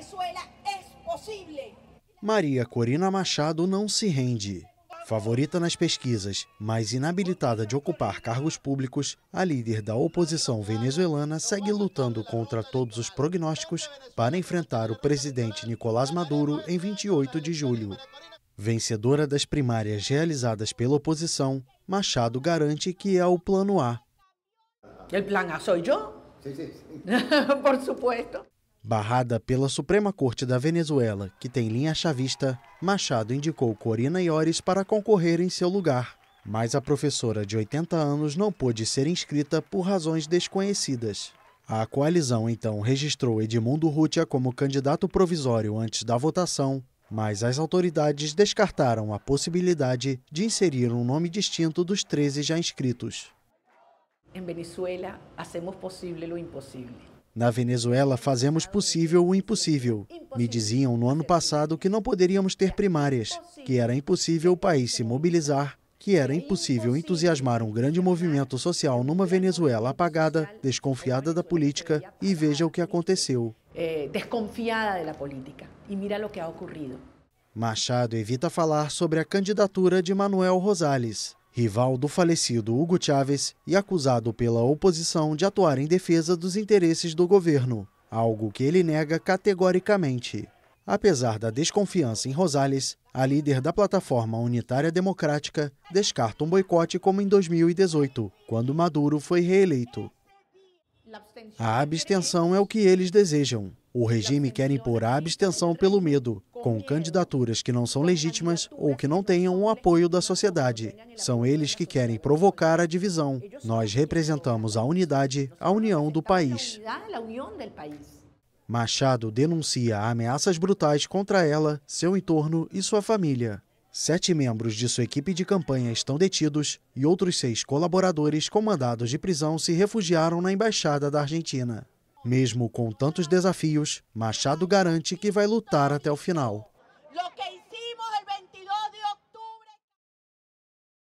Venezuela é possível. Maria Corina Machado não se rende. Favorita nas pesquisas, mas inabilitada de ocupar cargos públicos, a líder da oposição venezuelana segue lutando contra todos os prognósticos para enfrentar o presidente Nicolás Maduro em 28 de julho. Vencedora das primárias realizadas pela oposição, Machado garante que é o plano A. O plano A sou eu? Sim, sim. Por supuesto. Barrada pela Suprema Corte da Venezuela, que tem linha chavista, Machado indicou Corina Iores para concorrer em seu lugar. Mas a professora de 80 anos não pôde ser inscrita por razões desconhecidas. A coalizão então registrou Edmundo Rutia como candidato provisório antes da votação, mas as autoridades descartaram a possibilidade de inserir um nome distinto dos 13 já inscritos. Em Venezuela, hacemos possível o impossível. Na Venezuela, fazemos possível o impossível. Me diziam no ano passado que não poderíamos ter primárias, que era impossível o país se mobilizar, que era impossível entusiasmar um grande movimento social numa Venezuela apagada, desconfiada da política, e veja o que aconteceu. É, desconfiada da política. E mira o que ha ocorrido. Machado evita falar sobre a candidatura de Manuel Rosales rival do falecido Hugo Chávez e acusado pela oposição de atuar em defesa dos interesses do governo, algo que ele nega categoricamente. Apesar da desconfiança em Rosales, a líder da plataforma unitária democrática descarta um boicote como em 2018, quando Maduro foi reeleito. A abstenção é o que eles desejam. O regime quer impor a abstenção pelo medo, com candidaturas que não são legítimas ou que não tenham o apoio da sociedade. São eles que querem provocar a divisão. Nós representamos a unidade, a união do país. Machado denuncia ameaças brutais contra ela, seu entorno e sua família. Sete membros de sua equipe de campanha estão detidos e outros seis colaboradores com mandados de prisão se refugiaram na Embaixada da Argentina. Mesmo com tantos desafios, Machado garante que vai lutar até o final.